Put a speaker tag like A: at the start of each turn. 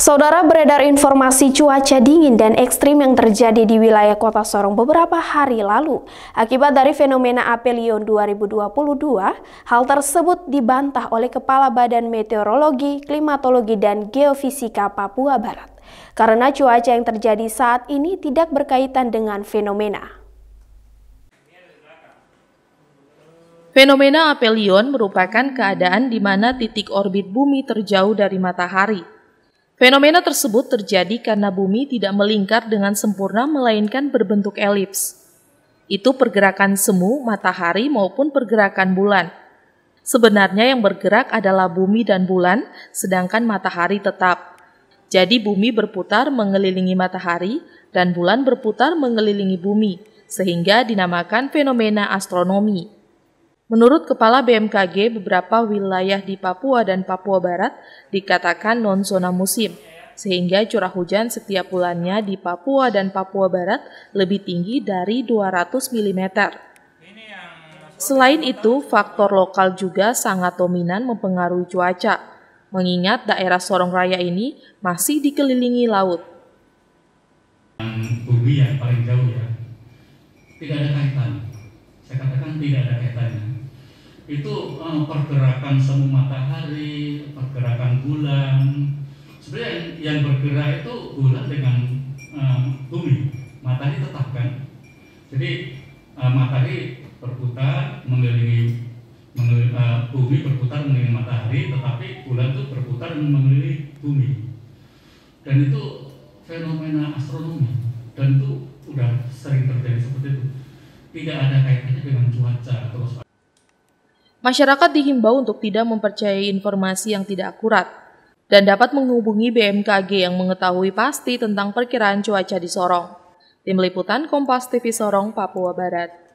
A: Saudara beredar informasi cuaca dingin dan ekstrim yang terjadi di wilayah kota Sorong beberapa hari lalu. Akibat dari fenomena Apelion 2022, hal tersebut dibantah oleh Kepala Badan Meteorologi, Klimatologi, dan Geofisika Papua Barat. Karena cuaca yang terjadi saat ini tidak berkaitan dengan fenomena.
B: Fenomena Apelion merupakan keadaan di mana titik orbit bumi terjauh dari matahari Fenomena tersebut terjadi karena bumi tidak melingkar dengan sempurna melainkan berbentuk elips. Itu pergerakan semu, matahari maupun pergerakan bulan. Sebenarnya yang bergerak adalah bumi dan bulan, sedangkan matahari tetap. Jadi bumi berputar mengelilingi matahari dan bulan berputar mengelilingi bumi, sehingga dinamakan fenomena astronomi. Menurut Kepala BMKG, beberapa wilayah di Papua dan Papua Barat dikatakan non-zona musim, sehingga curah hujan setiap bulannya di Papua dan Papua Barat lebih tinggi dari 200 mm. Selain itu, faktor lokal juga sangat dominan mempengaruhi cuaca, mengingat daerah Sorong Raya ini masih dikelilingi laut.
C: Bumi yang paling jauh ya, tidak ada kaitan. Saya katakan tidak ada kaitannya itu eh, pergerakan semu matahari, pergerakan bulan. Sebenarnya yang bergerak itu bulan dengan eh, bumi, matahari tetap kan. Jadi eh, matahari berputar mengelilingi, mengelilingi eh, bumi berputar mengelilingi matahari, tetapi bulan itu berputar mengelilingi bumi. Dan itu fenomena astronomi dan itu udah sering terjadi seperti itu. Tidak ada kaitannya dengan cuaca terus.
B: Masyarakat dihimbau untuk tidak mempercayai informasi yang tidak akurat dan dapat menghubungi BMKG yang mengetahui pasti tentang perkiraan cuaca di Sorong. Tim Liputan Kompas TV Sorong, Papua Barat.